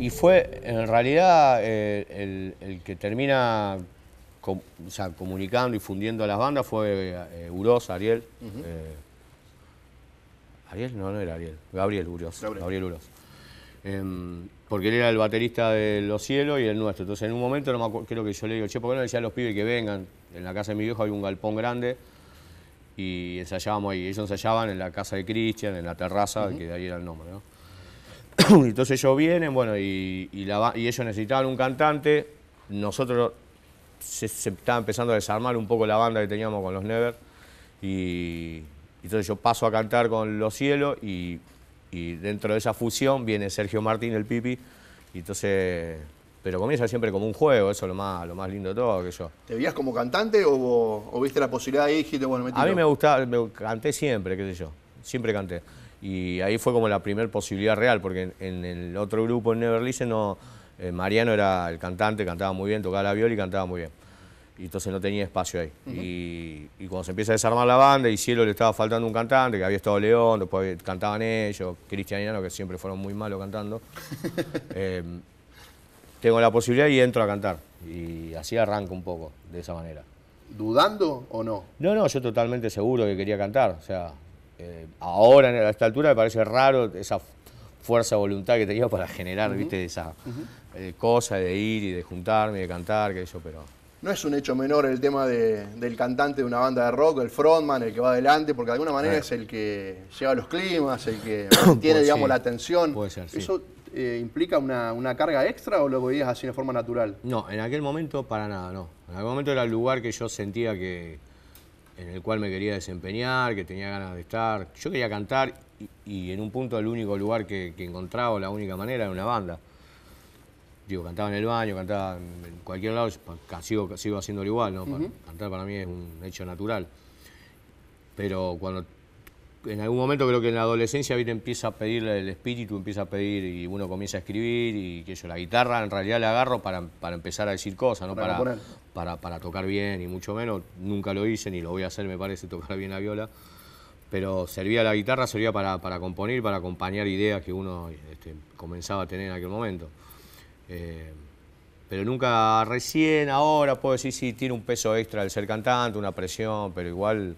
y fue en realidad eh, el, que termina comunicando y fundiendo a las bandas fue eh, Uros, Ariel. Eh, ¿Ariel? No, no era Ariel. Gabriel Uros. Gabriel, Uroz. Em, porque él era el baterista de Los Cielos y el nuestro. Entonces en un momento, no me acuerdo, creo que yo le digo, che, ¿por qué no le decía a los pibes que vengan? En la casa de mi viejo hay un galpón grande y ensayábamos ahí. Ellos ensayaban en la casa de Cristian, en la terraza, que de ahí era el nombre, ¿no? Entonces ellos vienen, bueno, y, ellos necesitaban un cantante. Nosotros se, estaba empezando a desarmar un poco la banda que teníamos con los Never. Y entonces yo paso a cantar con Los Cielos y, dentro de esa fusión viene Sergio Martín, el Pipi. Y entonces pero comienza siempre como un juego, eso es lo más, lo más lindo de todo. Que ¿Te veías como cantante o, viste la posibilidad ahí y te bueno, me A mí me gustaba, me, canté siempre, qué sé yo, siempre canté y ahí fue como la primera posibilidad real, porque en, el otro grupo, en Neverlice, no, eh, Mariano era el cantante, cantaba muy bien, tocaba la viola y cantaba muy bien. Y entonces no tenía espacio ahí. y, cuando se empieza a desarmar la banda, y Cielo le estaba faltando un cantante, que había estado León, después cantaban ellos, Cristianiano, que siempre fueron muy malos cantando. Eh, tengo la posibilidad y entro a cantar. Y así arranco un poco, de esa manera. ¿Dudando o no? No, no, yo totalmente seguro que quería cantar. O sea, eh, ahora, a esta altura, me parece raro esa fuerza de voluntad que tenía para generar, viste, esa eh, cosa de ir y de juntarme, y de cantar, que eso, pero... No es un hecho menor el tema del cantante de una banda de rock, el frontman, el que va adelante, porque de alguna manera eh. es el que lleva los climas, el que tiene, digamos, la atención. Puede ser, ¿Eso implica una, una, carga extra o lo veías así de forma natural? No, en aquel momento para nada, no. En aquel momento era el lugar que yo sentía que, en el cual me quería desempeñar, que tenía ganas de estar. Yo quería cantar y, en un punto el único lugar que, encontraba, la única manera, era una banda. Digo, cantaba en el baño, cantaba en cualquier lado, sigo, sigo haciéndolo igual, ¿no? Cantar para mí es un hecho natural. Pero cuando en algún momento creo que en la adolescencia ¿viste? empieza a pedirle el espíritu, empieza a pedir y uno comienza a escribir y que yo la guitarra en realidad la agarro para, empezar a decir cosas, no para para, tocar bien y mucho menos. Nunca lo hice ni lo voy a hacer, me parece, tocar bien la viola. Pero servía la guitarra, servía para, para componer, para acompañar ideas que uno este, comenzaba a tener en aquel momento. Eh, pero nunca recién, ahora puedo decir, si tiene un peso extra el ser cantante, una presión, pero igual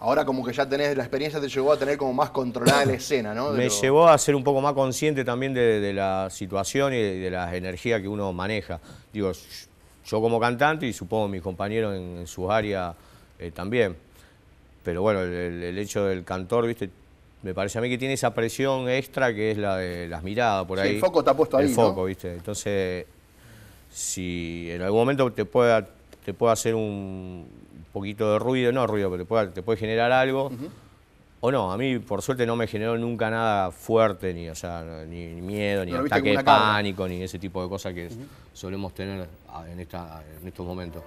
ahora como que ya tenés, la experiencia te llevó a tener como más controlada la escena, ¿no? Me llevó a ser un poco más consciente también de, la situación y de, las energías que uno maneja. Digo, yo como cantante y supongo mis compañeros en, su área eh, también. Pero bueno, el, hecho del cantor, viste, me parece a mí que tiene esa presión extra que es la de las miradas por ahí. El foco está puesto ahí. El foco, ¿viste? Entonces, si en algún momento te pueda te puede hacer un poquito de ruido, no ruido, pero te puede, generar algo. O no, a mí por suerte no me generó nunca nada fuerte, ni, o sea, ni, miedo, ni ataque de pánico, ni ese tipo de cosas que solemos tener ah, en estos momentos.